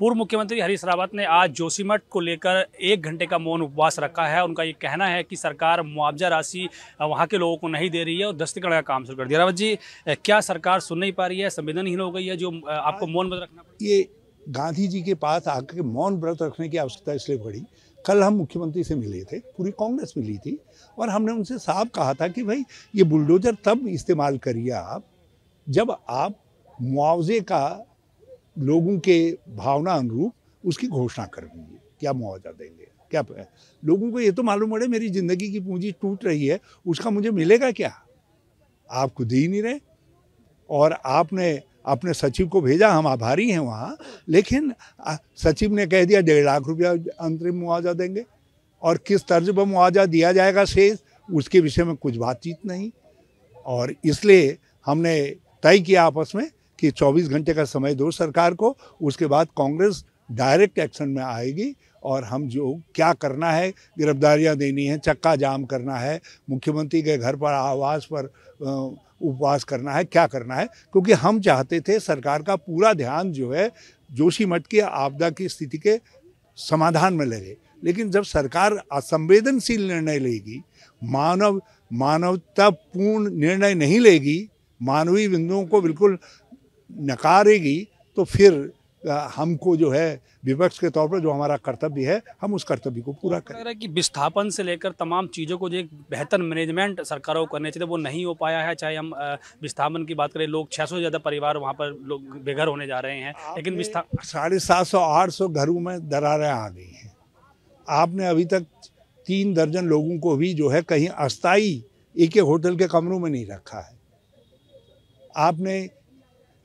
पूर्व मुख्यमंत्री हरीश रावत ने आज जोशीमठ को लेकर एक घंटे का मौन उपवास रखा है उनका ये कहना है कि सरकार मुआवजा राशि वहाँ के लोगों को नहीं दे रही है और दस्तीकरण का काम शुरू कर दिया रावत जी क्या सरकार सुन नहीं पा रही है संवेदनहीन हो गई है जो आपको मौन व्रत रखना ये गांधी जी के पास आकर मौन व्रत रखने की आवश्यकता इसलिए पड़ी कल हम मुख्यमंत्री से मिले थे पूरी कांग्रेस मिली थी और हमने उनसे साफ कहा था कि भाई ये बुलडोजर तब इस्तेमाल करिए आप जब आप मुआवजे का लोगों के भावना अनुरूप उसकी घोषणा कर देंगे क्या मुआवजा देंगे क्या लोगों को ये तो मालूम पड़े मेरी ज़िंदगी की पूंजी टूट रही है उसका मुझे मिलेगा क्या आप खुद ही नहीं रहे और आपने अपने सचिव को भेजा हम आभारी हैं वहाँ लेकिन सचिव ने कह दिया डेढ़ लाख रुपया अंतरिम मुआवजा देंगे और किस तर्ज पर मुआवजा दिया जाएगा शेष उसके विषय में कुछ बातचीत नहीं और इसलिए हमने तय किया आपस में कि 24 घंटे का समय दो सरकार को उसके बाद कांग्रेस डायरेक्ट एक्शन में आएगी और हम जो क्या करना है गिरफ्तारियां देनी है चक्का जाम करना है मुख्यमंत्री के घर पर आवास पर उपवास करना है क्या करना है क्योंकि हम चाहते थे सरकार का पूरा ध्यान जो है जोशी मठ की आपदा की स्थिति के समाधान में लगे लेकिन जब सरकार असंवेदनशील निर्णय लेगी मानव मानवतापूर्ण निर्णय नहीं लेगी मानवीय बिंदुओं को बिल्कुल नकारेगी तो फिर हमको जो है विपक्ष के तौर पर जो हमारा कर्तव्य है हम उस कर्तव्य को पूरा करें कि विस्थापन से लेकर तमाम चीज़ों को जो एक बेहतर मैनेजमेंट सरकारों को करने चाहिए वो नहीं हो पाया है चाहे हम विस्थापन की बात करें लोग 600 सौ ज़्यादा परिवार वहाँ पर लोग बेघर होने जा रहे हैं लेकिन साढ़े सात सौ आठ सौ घरों में दरारें आ गई हैं आपने अभी तक तीन दर्जन लोगों को भी जो है कहीं अस्थाई एक एक होटल के कमरों में नहीं रखा है आपने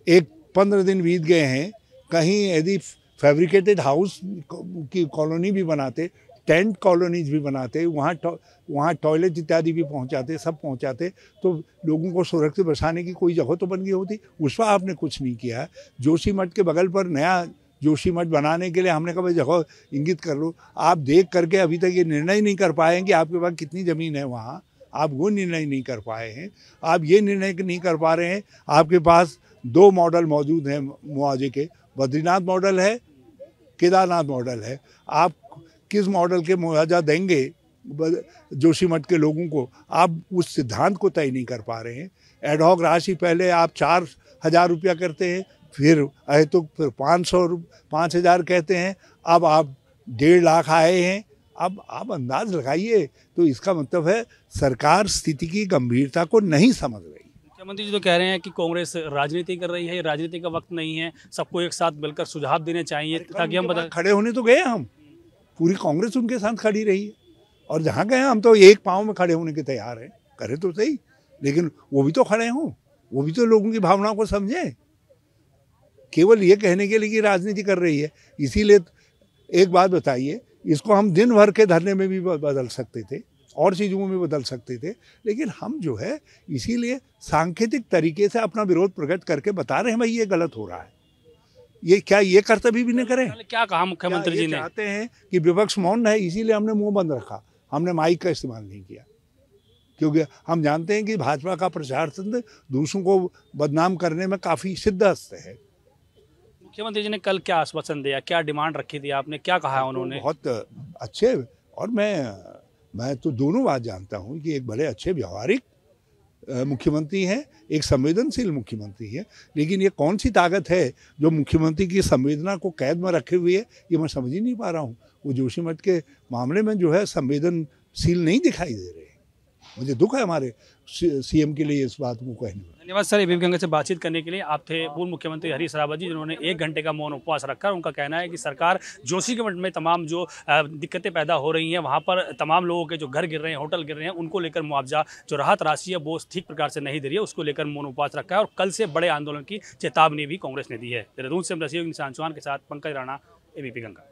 एक पंद्रह दिन बीत गए हैं कहीं यदि फैब्रिकेटेड हाउस की कॉलोनी भी बनाते टेंट कॉलोनीज भी बनाते वहाँ टौ, वहाँ टॉयलेट इत्यादि भी पहुँचाते सब पहुँचाते तो लोगों को सुरक्षित बसाने की कोई जगह तो बन गई होती उस पर आपने कुछ नहीं किया है जोशी मठ के बगल पर नया जोशी मठ बनाने के लिए हमने कहा भाई जगह इंगित कर लो आप देख करके अभी तक ये निर्णय नहीं कर पाए हैं कि आपके पास कितनी ज़मीन है वहाँ आप वो निर्णय नहीं कर पाए हैं आप ये निर्णय नहीं कर पा रहे हैं आपके पास दो मॉडल मौजूद हैं मुआवजे के बद्रीनाथ मॉडल है केदारनाथ मॉडल है आप किस मॉडल के मुआवजा देंगे जोशी मठ के लोगों को आप उस सिद्धांत को तय नहीं कर पा रहे हैं एडहॉक राशि पहले आप चार हज़ार रुपया करते हैं फिर अहे तो फिर पाँच सौ पाँच हज़ार कहते हैं अब आप डेढ़ लाख आए हैं अब आप अंदाज लगाइए तो इसका मतलब है सरकार स्थिति की गंभीरता को नहीं समझ रही प्रधानमंत्री जी तो कह रहे हैं कि कांग्रेस राजनीति कर रही है राजनीति का वक्त नहीं है सबको एक साथ मिलकर सुझाव देने चाहिए ताकि हम बता खड़े होने तो गए हम पूरी कांग्रेस उनके साथ खड़ी रही है और जहाँ गए हम तो एक पाँव में खड़े होने के तैयार हैं करे तो सही लेकिन वो भी तो खड़े हों वो भी तो लोगों की भावनाओं को समझें केवल ये कहने के लिए कि राजनीति कर रही है इसीलिए एक बात बताइए इसको हम दिन भर के धरने में भी बदल सकते थे और चीज़ों में भी बदल सकते थे लेकिन हम जो है इसीलिए सांकेतिक तरीके से अपना विरोध प्रकट करके बता रहे हैं भाई ये गलत हो रहा है ये क्या ये कर्तव्य भी नहीं करें क्या कहा मुख्यमंत्री जी ने चाहते हैं कि विपक्ष मौन है इसीलिए हमने मुंह बंद रखा हमने माइक का इस्तेमाल नहीं किया क्योंकि हम जानते हैं कि भाजपा का प्रचार तंत्र दूसरों को बदनाम करने में काफ़ी सिद्धस्त है मुख्यमंत्री जी ने कल क्या आश्वासन दिया क्या डिमांड रखी थी आपने क्या कहा उन्होंने बहुत अच्छे और मैं मैं तो दोनों बात जानता हूँ कि एक बड़े अच्छे व्यवहारिक मुख्यमंत्री हैं एक संवेदनशील मुख्यमंत्री है लेकिन ये कौन सी ताकत है जो मुख्यमंत्री की संवेदना को कैद में रखे हुए है ये मैं समझ ही नहीं पा रहा हूँ वो जोशीमठ के मामले में जो है संवेदनशील नहीं दिखाई दे रहे मुझे दुख है हमारे सीएम के लिए इस बात को कहने धन्यवाद सर एबीपी गंगा से बातचीत करने के लिए आप थे पूर्व मुख्यमंत्री हरीश रावत जी जिन्होंने एक घंटे का मौन उपवास रखा उनका कहना है कि सरकार जोशी कमेंट में तमाम जो दिक्कतें पैदा हो रही हैं वहाँ पर तमाम लोगों के जो घर गिर रहे हैं होटल गिर रहे हैं उनको लेकर मुआवजा जो राहत राशि है वो ठीक प्रकार से नहीं दे रही है उसको लेकर मौन उपवास रखा है और कल से बड़े आंदोलन की चेतावनी भी कांग्रेस ने दी है देहरादून से रसी निशान चौहान के साथ पंकज राणा एबीपी गंगा